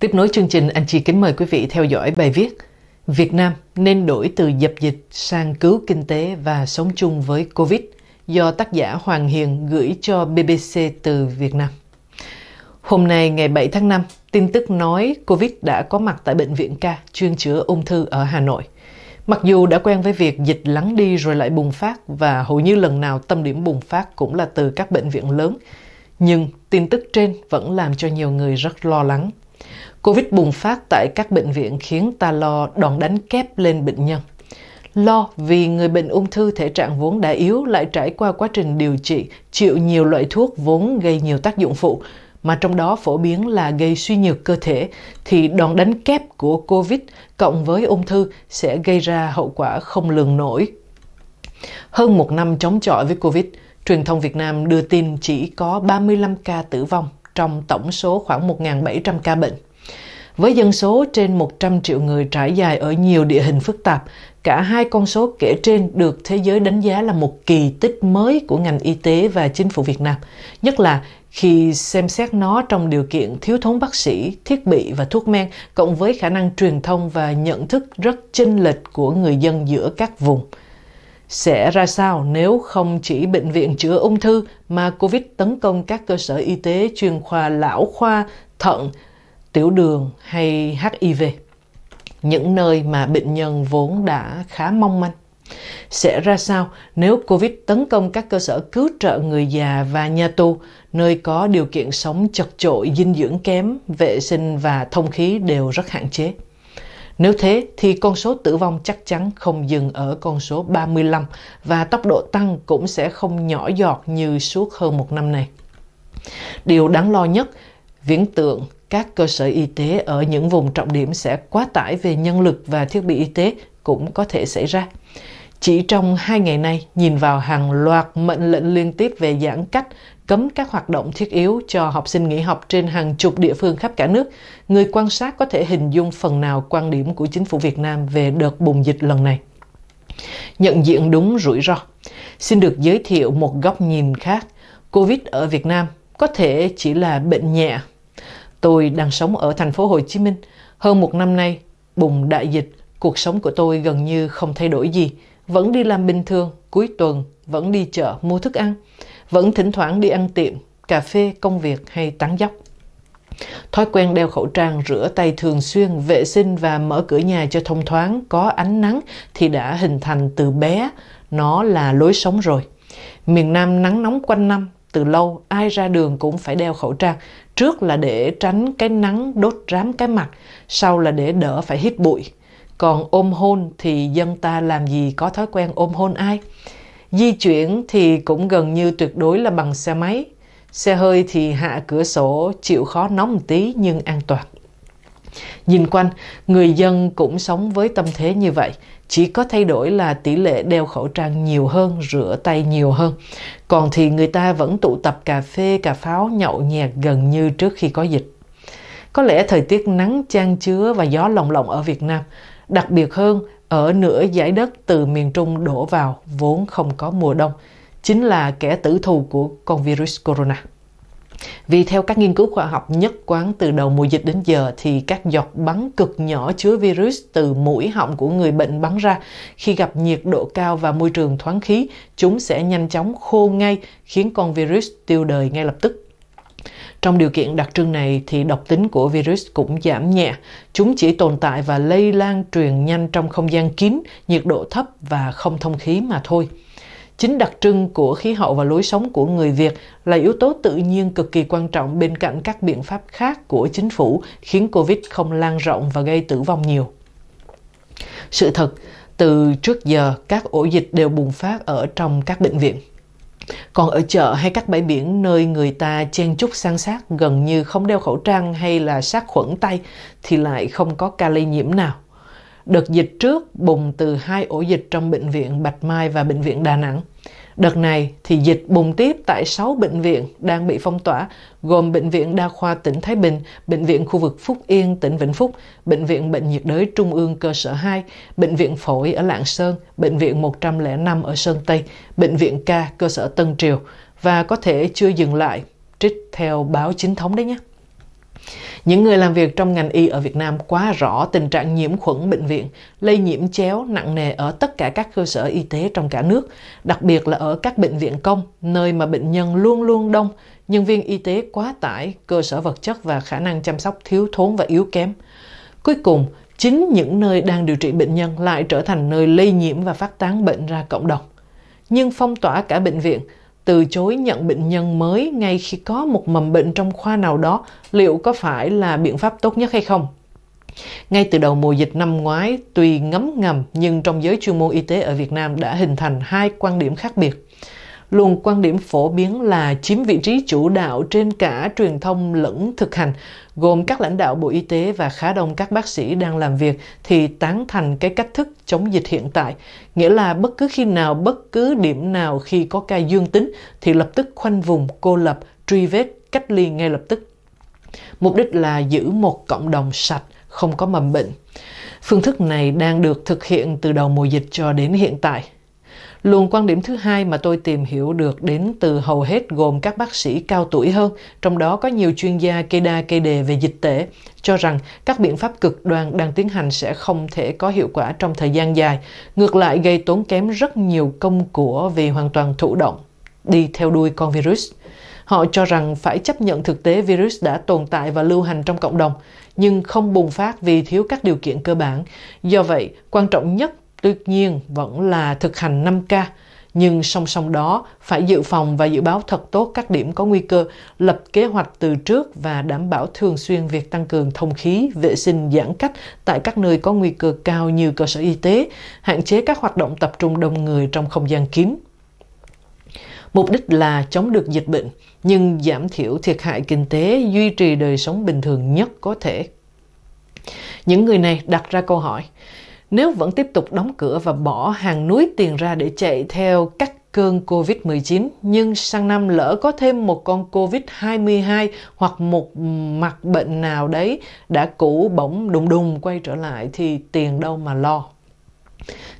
Tiếp nối chương trình, anh chị kính mời quý vị theo dõi bài viết Việt Nam nên đổi từ dập dịch sang cứu kinh tế và sống chung với Covid do tác giả Hoàng Hiền gửi cho BBC từ Việt Nam. Hôm nay ngày 7 tháng 5, tin tức nói Covid đã có mặt tại Bệnh viện ca chuyên chữa ung thư ở Hà Nội – Mặc dù đã quen với việc dịch lắng đi rồi lại bùng phát và hầu như lần nào tâm điểm bùng phát cũng là từ các bệnh viện lớn, nhưng tin tức trên vẫn làm cho nhiều người rất lo lắng. Covid bùng phát tại các bệnh viện khiến ta lo đòn đánh kép lên bệnh nhân. Lo vì người bệnh ung thư thể trạng vốn đã yếu lại trải qua quá trình điều trị, chịu nhiều loại thuốc vốn gây nhiều tác dụng phụ, mà trong đó phổ biến là gây suy nhược cơ thể, thì đòn đánh kép của COVID cộng với ung thư sẽ gây ra hậu quả không lường nổi. Hơn một năm chống chọi với COVID, truyền thông Việt Nam đưa tin chỉ có 35 ca tử vong trong tổng số khoảng 1.700 ca bệnh. Với dân số trên 100 triệu người trải dài ở nhiều địa hình phức tạp, cả hai con số kể trên được thế giới đánh giá là một kỳ tích mới của ngành y tế và chính phủ Việt Nam, nhất là khi xem xét nó trong điều kiện thiếu thốn bác sĩ, thiết bị và thuốc men cộng với khả năng truyền thông và nhận thức rất chênh lệch của người dân giữa các vùng. Sẽ ra sao nếu không chỉ bệnh viện chữa ung thư mà Covid tấn công các cơ sở y tế chuyên khoa lão khoa, thận, tiểu đường hay HIV? Những nơi mà bệnh nhân vốn đã khá mong manh. Sẽ ra sao nếu Covid tấn công các cơ sở cứu trợ người già và nhà tù, nơi có điều kiện sống chật chội, dinh dưỡng kém, vệ sinh và thông khí đều rất hạn chế? Nếu thế thì con số tử vong chắc chắn không dừng ở con số 35 và tốc độ tăng cũng sẽ không nhỏ giọt như suốt hơn một năm này. Điều đáng lo nhất, viễn tượng các cơ sở y tế ở những vùng trọng điểm sẽ quá tải về nhân lực và thiết bị y tế cũng có thể xảy ra. Chỉ trong hai ngày nay, nhìn vào hàng loạt mệnh lệnh liên tiếp về giãn cách, cấm các hoạt động thiết yếu cho học sinh nghỉ học trên hàng chục địa phương khắp cả nước, người quan sát có thể hình dung phần nào quan điểm của chính phủ Việt Nam về đợt bùng dịch lần này. Nhận diện đúng rủi ro Xin được giới thiệu một góc nhìn khác. Covid ở Việt Nam có thể chỉ là bệnh nhẹ. Tôi đang sống ở thành phố Hồ Chí Minh. Hơn một năm nay, bùng đại dịch, cuộc sống của tôi gần như không thay đổi gì vẫn đi làm bình thường, cuối tuần vẫn đi chợ mua thức ăn, vẫn thỉnh thoảng đi ăn tiệm, cà phê, công việc hay tán dốc. Thói quen đeo khẩu trang, rửa tay thường xuyên, vệ sinh và mở cửa nhà cho thông thoáng, có ánh nắng thì đã hình thành từ bé, nó là lối sống rồi. Miền Nam nắng nóng quanh năm, từ lâu ai ra đường cũng phải đeo khẩu trang, trước là để tránh cái nắng đốt rám cái mặt, sau là để đỡ phải hít bụi còn ôm hôn thì dân ta làm gì có thói quen ôm hôn ai di chuyển thì cũng gần như tuyệt đối là bằng xe máy xe hơi thì hạ cửa sổ chịu khó nóng một tí nhưng an toàn nhìn quanh người dân cũng sống với tâm thế như vậy chỉ có thay đổi là tỷ lệ đeo khẩu trang nhiều hơn rửa tay nhiều hơn còn thì người ta vẫn tụ tập cà phê cà pháo nhậu nhẹt gần như trước khi có dịch có lẽ thời tiết nắng chan chứa và gió lồng lộng ở việt nam đặc biệt hơn ở nửa giải đất từ miền Trung đổ vào vốn không có mùa đông, chính là kẻ tử thù của con virus corona. Vì theo các nghiên cứu khoa học nhất quán từ đầu mùa dịch đến giờ thì các giọt bắn cực nhỏ chứa virus từ mũi họng của người bệnh bắn ra. Khi gặp nhiệt độ cao và môi trường thoáng khí, chúng sẽ nhanh chóng khô ngay khiến con virus tiêu đời ngay lập tức. Trong điều kiện đặc trưng này thì độc tính của virus cũng giảm nhẹ. Chúng chỉ tồn tại và lây lan truyền nhanh trong không gian kín, nhiệt độ thấp và không thông khí mà thôi. Chính đặc trưng của khí hậu và lối sống của người Việt là yếu tố tự nhiên cực kỳ quan trọng bên cạnh các biện pháp khác của chính phủ khiến Covid không lan rộng và gây tử vong nhiều. Sự thật, từ trước giờ các ổ dịch đều bùng phát ở trong các bệnh viện. Còn ở chợ hay các bãi biển nơi người ta chen chúc san sát gần như không đeo khẩu trang hay là sát khuẩn tay thì lại không có ca lây nhiễm nào. Đợt dịch trước bùng từ hai ổ dịch trong bệnh viện Bạch Mai và bệnh viện Đà Nẵng. Đợt này thì dịch bùng tiếp tại 6 bệnh viện đang bị phong tỏa, gồm Bệnh viện Đa khoa tỉnh Thái Bình, Bệnh viện khu vực Phúc Yên tỉnh Vĩnh Phúc, Bệnh viện Bệnh nhiệt đới Trung ương cơ sở 2, Bệnh viện Phổi ở Lạng Sơn, Bệnh viện 105 ở Sơn Tây, Bệnh viện K cơ sở Tân Triều và có thể chưa dừng lại, trích theo báo chính thống đấy nhé. Những người làm việc trong ngành y ở Việt Nam quá rõ tình trạng nhiễm khuẩn bệnh viện, lây nhiễm chéo nặng nề ở tất cả các cơ sở y tế trong cả nước, đặc biệt là ở các bệnh viện công, nơi mà bệnh nhân luôn luôn đông, nhân viên y tế quá tải, cơ sở vật chất và khả năng chăm sóc thiếu thốn và yếu kém. Cuối cùng, chính những nơi đang điều trị bệnh nhân lại trở thành nơi lây nhiễm và phát tán bệnh ra cộng đồng. Nhưng phong tỏa cả bệnh viện, từ chối nhận bệnh nhân mới ngay khi có một mầm bệnh trong khoa nào đó liệu có phải là biện pháp tốt nhất hay không ngay từ đầu mùa dịch năm ngoái tuy ngấm ngầm nhưng trong giới chuyên môn y tế ở việt nam đã hình thành hai quan điểm khác biệt luôn quan điểm phổ biến là chiếm vị trí chủ đạo trên cả truyền thông lẫn thực hành, gồm các lãnh đạo Bộ Y tế và khá đông các bác sĩ đang làm việc thì tán thành cái cách thức chống dịch hiện tại, nghĩa là bất cứ khi nào, bất cứ điểm nào khi có ca dương tính thì lập tức khoanh vùng, cô lập, truy vết, cách ly ngay lập tức. Mục đích là giữ một cộng đồng sạch, không có mầm bệnh. Phương thức này đang được thực hiện từ đầu mùa dịch cho đến hiện tại. Luồng quan điểm thứ hai mà tôi tìm hiểu được đến từ hầu hết gồm các bác sĩ cao tuổi hơn, trong đó có nhiều chuyên gia kê đa kê đề về dịch tễ, cho rằng các biện pháp cực đoan đang tiến hành sẽ không thể có hiệu quả trong thời gian dài, ngược lại gây tốn kém rất nhiều công của vì hoàn toàn thụ động, đi theo đuôi con virus. Họ cho rằng phải chấp nhận thực tế virus đã tồn tại và lưu hành trong cộng đồng, nhưng không bùng phát vì thiếu các điều kiện cơ bản. Do vậy, quan trọng nhất Tuy nhiên vẫn là thực hành 5K, nhưng song song đó phải dự phòng và dự báo thật tốt các điểm có nguy cơ, lập kế hoạch từ trước và đảm bảo thường xuyên việc tăng cường thông khí, vệ sinh giãn cách tại các nơi có nguy cơ cao như cơ sở y tế, hạn chế các hoạt động tập trung đông người trong không gian kín. Mục đích là chống được dịch bệnh, nhưng giảm thiểu thiệt hại kinh tế, duy trì đời sống bình thường nhất có thể. Những người này đặt ra câu hỏi, nếu vẫn tiếp tục đóng cửa và bỏ hàng núi tiền ra để chạy theo các cơn COVID-19, nhưng sang năm lỡ có thêm một con COVID-22 hoặc một mặt bệnh nào đấy đã cũ bỗng đùng đùng quay trở lại thì tiền đâu mà lo.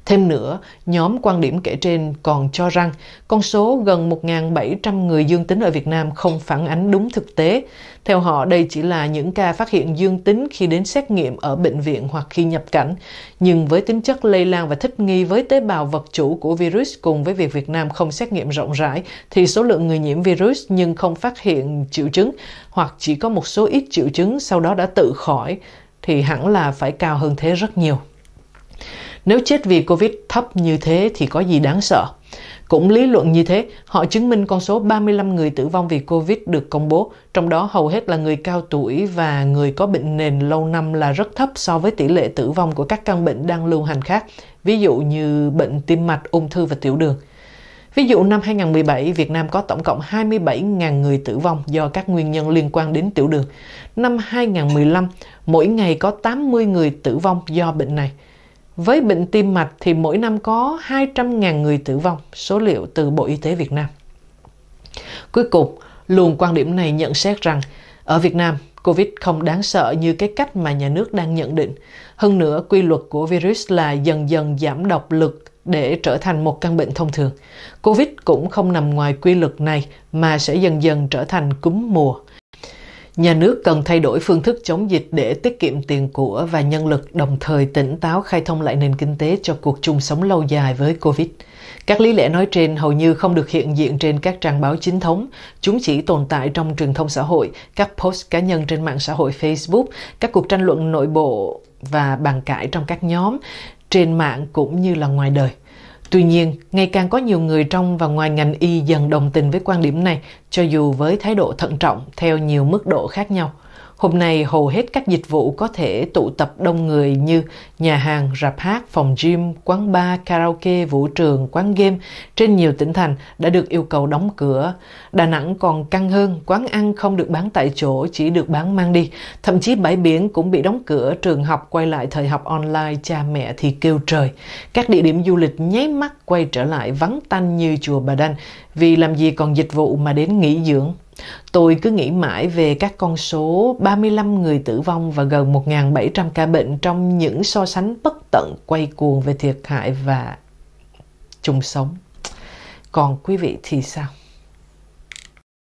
Thêm nữa, nhóm quan điểm kể trên còn cho rằng con số gần 1.700 người dương tính ở Việt Nam không phản ánh đúng thực tế. Theo họ, đây chỉ là những ca phát hiện dương tính khi đến xét nghiệm ở bệnh viện hoặc khi nhập cảnh. Nhưng với tính chất lây lan và thích nghi với tế bào vật chủ của virus cùng với việc Việt Nam không xét nghiệm rộng rãi, thì số lượng người nhiễm virus nhưng không phát hiện triệu chứng hoặc chỉ có một số ít triệu chứng sau đó đã tự khỏi thì hẳn là phải cao hơn thế rất nhiều. Nếu chết vì Covid thấp như thế thì có gì đáng sợ? Cũng lý luận như thế, họ chứng minh con số 35 người tử vong vì Covid được công bố, trong đó hầu hết là người cao tuổi và người có bệnh nền lâu năm là rất thấp so với tỷ lệ tử vong của các căn bệnh đang lưu hành khác, ví dụ như bệnh tim mạch, ung thư và tiểu đường. Ví dụ năm 2017, Việt Nam có tổng cộng 27.000 người tử vong do các nguyên nhân liên quan đến tiểu đường. Năm 2015, mỗi ngày có 80 người tử vong do bệnh này. Với bệnh tim mạch thì mỗi năm có 200.000 người tử vong, số liệu từ Bộ Y tế Việt Nam. Cuối cùng, luồng quan điểm này nhận xét rằng ở Việt Nam, COVID không đáng sợ như cái cách mà nhà nước đang nhận định. Hơn nữa, quy luật của virus là dần dần giảm độc lực để trở thành một căn bệnh thông thường. Covid cũng không nằm ngoài quy luật này mà sẽ dần dần trở thành cúm mùa. Nhà nước cần thay đổi phương thức chống dịch để tiết kiệm tiền của và nhân lực đồng thời tỉnh táo khai thông lại nền kinh tế cho cuộc chung sống lâu dài với Covid. Các lý lẽ nói trên hầu như không được hiện diện trên các trang báo chính thống. Chúng chỉ tồn tại trong truyền thông xã hội, các post cá nhân trên mạng xã hội Facebook, các cuộc tranh luận nội bộ và bàn cãi trong các nhóm, trên mạng cũng như là ngoài đời. Tuy nhiên, ngày càng có nhiều người trong và ngoài ngành y dần đồng tình với quan điểm này, cho dù với thái độ thận trọng theo nhiều mức độ khác nhau. Hôm nay hầu hết các dịch vụ có thể tụ tập đông người như nhà hàng, rạp hát, phòng gym, quán bar, karaoke, vũ trường, quán game trên nhiều tỉnh thành đã được yêu cầu đóng cửa. Đà Nẵng còn căng hơn, quán ăn không được bán tại chỗ, chỉ được bán mang đi. Thậm chí bãi biển cũng bị đóng cửa, trường học quay lại thời học online, cha mẹ thì kêu trời. Các địa điểm du lịch nháy mắt quay trở lại vắng tanh như chùa Bà Đanh, vì làm gì còn dịch vụ mà đến nghỉ dưỡng. Tôi cứ nghĩ mãi về các con số 35 người tử vong và gần 1.700 ca bệnh trong những so sánh bất tận quay cuồng về thiệt hại và chung sống. Còn quý vị thì sao?